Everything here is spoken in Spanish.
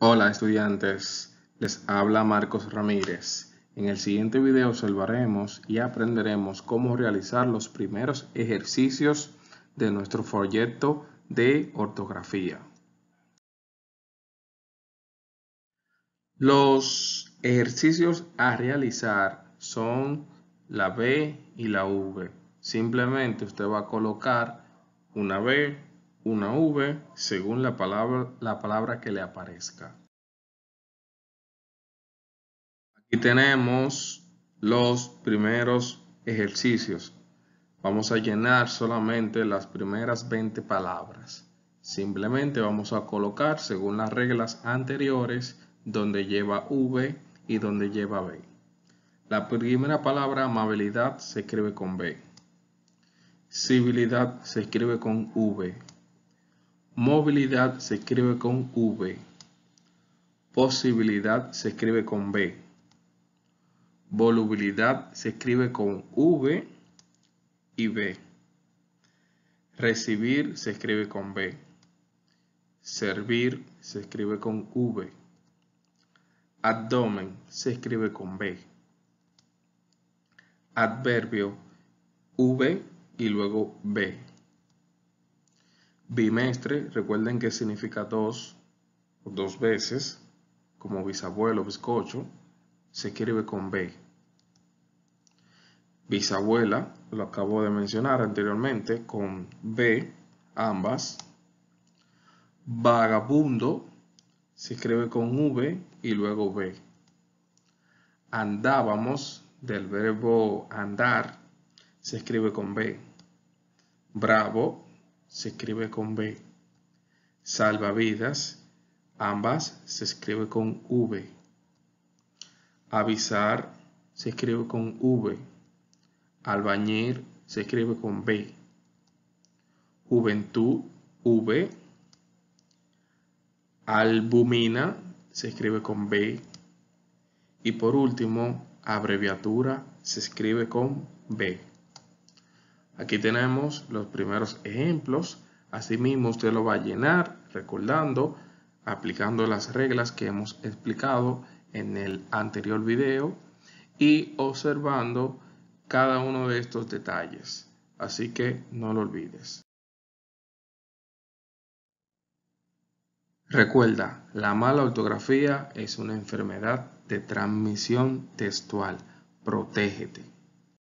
Hola estudiantes, les habla Marcos Ramírez. En el siguiente video observaremos y aprenderemos cómo realizar los primeros ejercicios de nuestro proyecto de ortografía. Los ejercicios a realizar son la B y la V. Simplemente usted va a colocar una B, una V según la palabra, que le aparezca. Aquí tenemos los primeros ejercicios. Vamos a llenar solamente las primeras 20 palabras. Simplemente vamos a colocar según las reglas anteriores donde lleva V y donde lleva B. La primera palabra amabilidad se escribe con B. Civilidad se escribe con V. Movilidad se escribe con V. Posibilidad se escribe con B. Volubilidad se escribe con V y B. Recibir se escribe con B. Servir se escribe con V. Abdomen se escribe con B. Adverbio V y luego B. Bimestre, recuerden que significa dos, o dos veces, como bisabuelo, bizcocho, se escribe con B. Bisabuela, lo acabo de mencionar anteriormente, con B, ambas. Vagabundo, se escribe con V y luego B. Andábamos, del verbo andar, se escribe con B. Bravo, se escribe con B. Salvavidas, ambas se escribe con V. Avisar se escribe con V. Albañil se escribe con B. Juventud, V. Albumina se escribe con B. Y por último, abreviatura se escribe con B. Aquí tenemos los primeros ejemplos. Asimismo, usted lo va a llenar recordando, aplicando las reglas que hemos explicado en el anterior video y observando cada uno de estos detalles. Así que no lo olvides. Recuerda, la mala ortografía es una enfermedad de transmisión textual. Protégete.